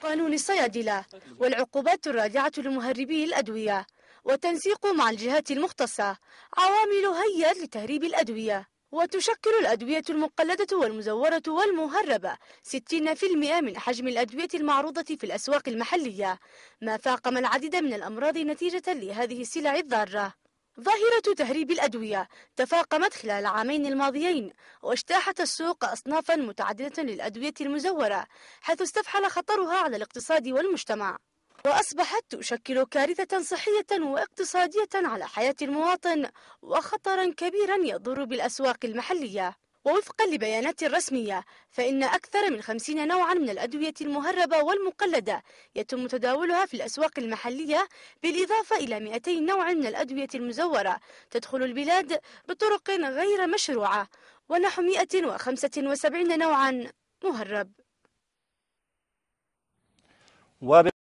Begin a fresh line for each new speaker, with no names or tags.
قانون الصيادلة والعقوبات الراجعة لمهربي الأدوية والتنسيق مع الجهات المختصة عوامل هيئة لتهريب الأدوية وتشكل الأدوية المقلدة والمزورة والمهربة 60% من حجم الأدوية المعروضة في الأسواق المحلية ما فاقم العديد من الأمراض نتيجة لهذه السلع الضارة ظاهرة تهريب الأدوية تفاقمت خلال العامين الماضيين واجتاحت السوق أصنافا متعددة للأدوية المزورة حيث استفحل خطرها على الاقتصاد والمجتمع وأصبحت تشكل كارثة صحية واقتصادية على حياة المواطن وخطرا كبيرا يضر بالأسواق المحلية ووفقا لبيانات رسمية فإن أكثر من خمسين نوعا من الأدوية المهربة والمقلدة يتم تداولها في الأسواق المحلية بالإضافة إلى 200 نوع من الأدوية المزورة تدخل البلاد بطرق غير مشروعة ونحو 175 نوعا مهرب